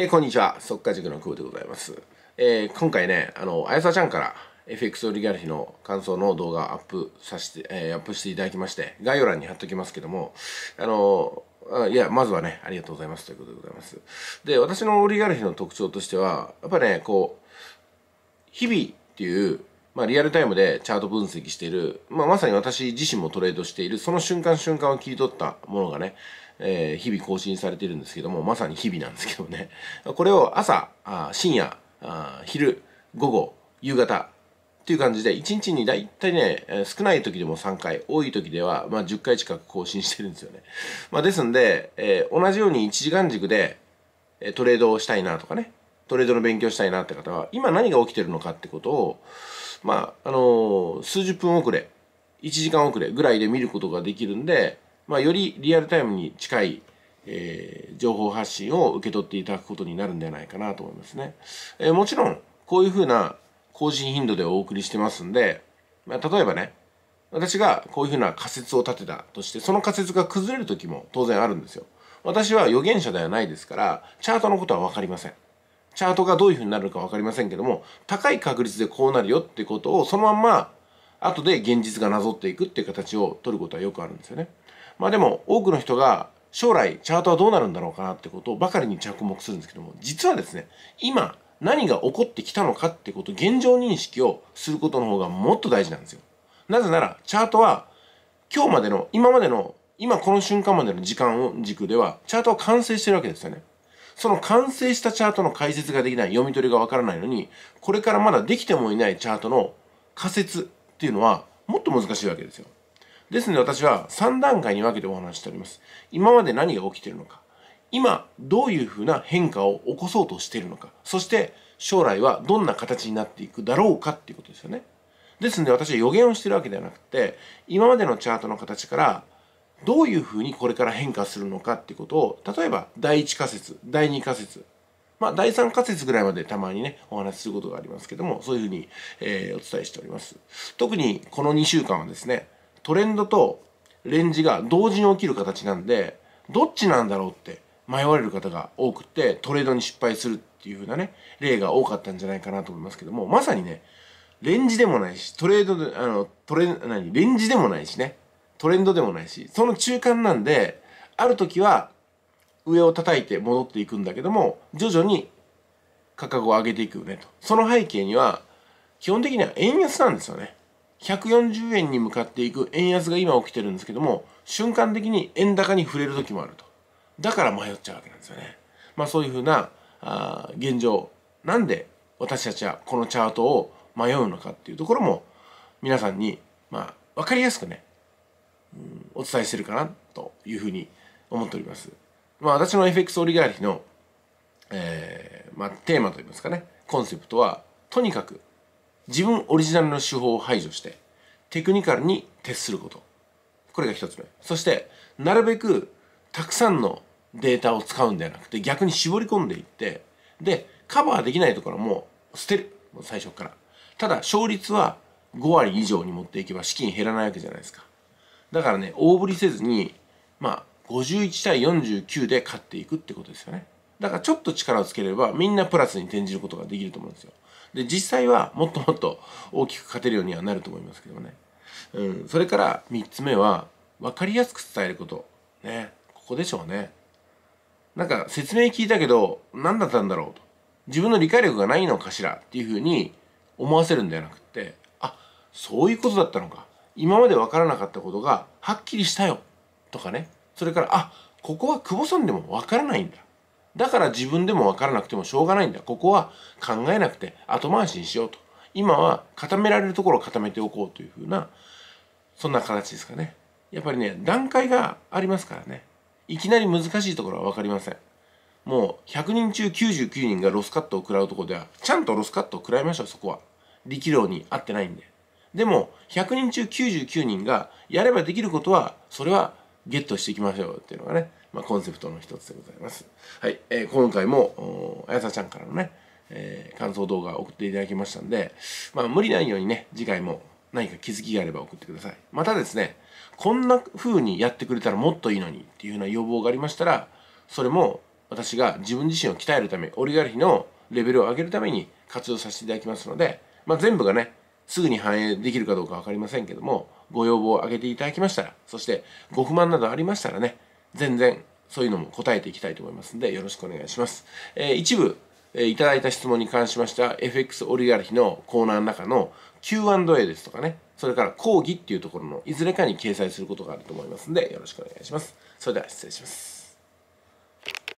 えー、こんにちは、速稼塾の久保でございます。えー、今回ね、あの、あやさちゃんから FX オリガルヒの感想の動画アップさせて、えー、アップしていただきまして、概要欄に貼っときますけども、あのあいや、まずはね、ありがとうございますということでございます。で、私のオリガルヒの特徴としては、やっぱね、こう、日々っていう、まあ、リアルタイムでチャート分析している、まあ、まさに私自身もトレードしている、その瞬間瞬間を切り取ったものがね、えー、日々更新されてるんですけども、まさに日々なんですけどね。これを朝、あ深夜あ、昼、午後、夕方、っていう感じで、1日にだいたいね、少ない時でも3回、多い時では、まあ、10回近く更新してるんですよね。まあ、ですんで、えー、同じように1時間軸で、えトレードをしたいなとかね、トレードの勉強したいなって方は、今何が起きてるのかってことを、まあ、あのー、数十分遅れ、1時間遅れぐらいで見ることができるんで、まあ、よりリアルタイムに近い、えー、情報発信を受け取っていただくことになるんではないかなと思いますね。えー、もちろん、こういうふうな更新頻度でお送りしてますんで、まあ、例えばね、私がこういうふうな仮説を立てたとして、その仮説が崩れる時も当然あるんですよ。私は予言者ではないですから、チャートのことはわかりません。チャートがどういうふうになるかわかりませんけども、高い確率でこうなるよってことをそのまんま、後で現実がなぞっていくっていう形を取ることはよくあるんですよね。まあでも多くの人が将来チャートはどうなるんだろうかなってことばかりに着目するんですけども実はですね今何が起こってきたのかってこと現状認識をすることの方がもっと大事なんですよなぜならチャートは今日までの今までの今この瞬間までの時間を軸ではチャートは完成してるわけですよねその完成したチャートの解説ができない読み取りがわからないのにこれからまだできてもいないチャートの仮説っていうのはもっと難しいわけですよですので私は3段階に分けてお話しております。今まで何が起きているのか、今どういうふうな変化を起こそうとしているのか、そして将来はどんな形になっていくだろうかっていうことですよね。ですので私は予言をしているわけではなくて、今までのチャートの形からどういうふうにこれから変化するのかっていうことを、例えば第1仮説、第2仮説、まあ、第3仮説ぐらいまでたまにね、お話しすることがありますけども、そういうふうに、えー、お伝えしております。特にこの2週間はですね、トレンドとレンジが同時に起きる形なんでどっちなんだろうって迷われる方が多くてトレードに失敗するっていう風なね例が多かったんじゃないかなと思いますけどもまさにねレンジでもないしトレードであのトレ何レンジでもないしねトレンドでもないしその中間なんである時は上を叩いて戻っていくんだけども徐々に価格を上げていくよねとその背景には基本的には円安なんですよね140円に向かっていく円安が今起きてるんですけども瞬間的に円高に触れる時もあるとだから迷っちゃうわけなんですよねまあそういうふうなあ現状なんで私たちはこのチャートを迷うのかっていうところも皆さんにまあ分かりやすくね、うん、お伝えしてるかなというふうに思っておりますまあ私の FX オリガーリの、えーまあ、テーマといいますかねコンセプトはとにかく自分オリジナルの手法を排除してテクニカルに徹することこれが1つ目そしてなるべくたくさんのデータを使うんではなくて逆に絞り込んでいってでカバーできないところも捨てる最初からただ勝率は5割以上に持っていけば資金減らないわけじゃないですかだからね大振りせずにまあ51対49で勝っていくってことですよねだからちょっと力をつければみんなプラスに転じることができると思うんですよ。で、実際はもっともっと大きく勝てるようにはなると思いますけどね。うん。それから3つ目は分かりやすく伝えること。ね。ここでしょうね。なんか説明聞いたけど何だったんだろうと。自分の理解力がないのかしらっていうふうに思わせるんではなくってあそういうことだったのか今まで分からなかったことがはっきりしたよとかねそれからあここは久保さんでも分からないんだだから自分でも分からなくてもしょうがないんだここは考えなくて後回しにしようと今は固められるところを固めておこうというふうなそんな形ですかねやっぱりね段階がありますからねいきなり難しいところは分かりませんもう100人中99人がロスカットを食らうとこではちゃんとロスカットを食らいましょうそこは力量に合ってないんででも100人中99人がやればできることはそれはゲットしていきましょうっていうのがねまあ、コンセプトの一つでございます。はい、えー、今回も、あやさちゃんからのね、えー、感想動画を送っていただきましたんで、まあ、無理ないようにね、次回も何か気づきがあれば送ってください。またですね、こんな風にやってくれたらもっといいのにっていうような要望がありましたら、それも私が自分自身を鍛えるため、オリガルヒのレベルを上げるために活用させていただきますので、まあ、全部がね、すぐに反映できるかどうか分かりませんけども、ご要望を上げていただきましたら、そしてご不満などありましたらね、全然そういうのも答えていきたいと思いますのでよろしくお願いします。えー、一部、えー、いただいた質問に関しましては FX オリガルヒのコーナーの中の Q&A ですとかねそれから講義っていうところのいずれかに掲載することがあると思いますのでよろしくお願いします。それでは失礼します。